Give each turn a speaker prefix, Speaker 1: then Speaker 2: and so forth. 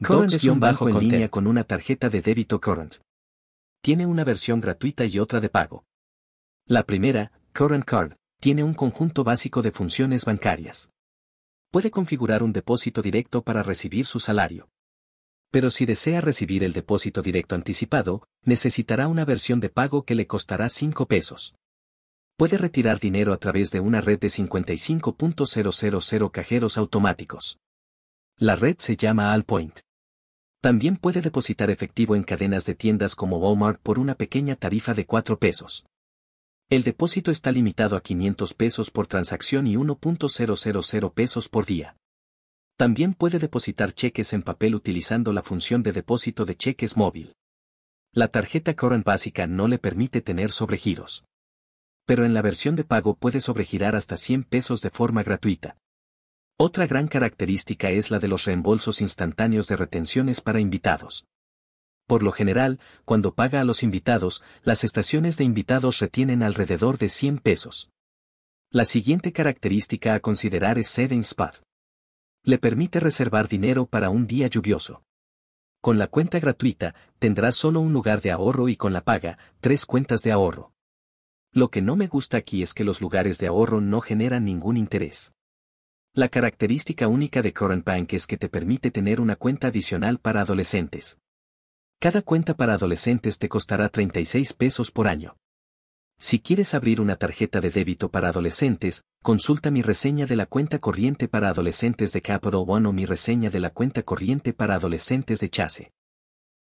Speaker 1: Current es banco en línea e con una tarjeta de débito Current. Tiene una versión gratuita y otra de pago. La primera, Current Card, tiene un conjunto básico de funciones bancarias. Puede configurar un depósito directo para recibir su salario. Pero si desea recibir el depósito directo anticipado, necesitará una versión de pago que le costará 5 pesos. Puede retirar dinero a través de una red de 55.000 cajeros automáticos. La red se llama Allpoint. También puede depositar efectivo en cadenas de tiendas como Walmart por una pequeña tarifa de 4 pesos. El depósito está limitado a 500 pesos por transacción y 1.000 pesos por día. También puede depositar cheques en papel utilizando la función de depósito de cheques móvil. La tarjeta Current básica no le permite tener sobregiros. Pero en la versión de pago puede sobregirar hasta 100 pesos de forma gratuita. Otra gran característica es la de los reembolsos instantáneos de retenciones para invitados. Por lo general, cuando paga a los invitados, las estaciones de invitados retienen alrededor de 100 pesos. La siguiente característica a considerar es Sede Le permite reservar dinero para un día lluvioso. Con la cuenta gratuita, tendrá solo un lugar de ahorro y con la paga, tres cuentas de ahorro. Lo que no me gusta aquí es que los lugares de ahorro no generan ningún interés. La característica única de Current Bank es que te permite tener una cuenta adicional para adolescentes. Cada cuenta para adolescentes te costará 36 pesos por año. Si quieres abrir una tarjeta de débito para adolescentes, consulta mi reseña de la cuenta corriente para adolescentes de Capital One o mi reseña de la cuenta corriente para adolescentes de Chase.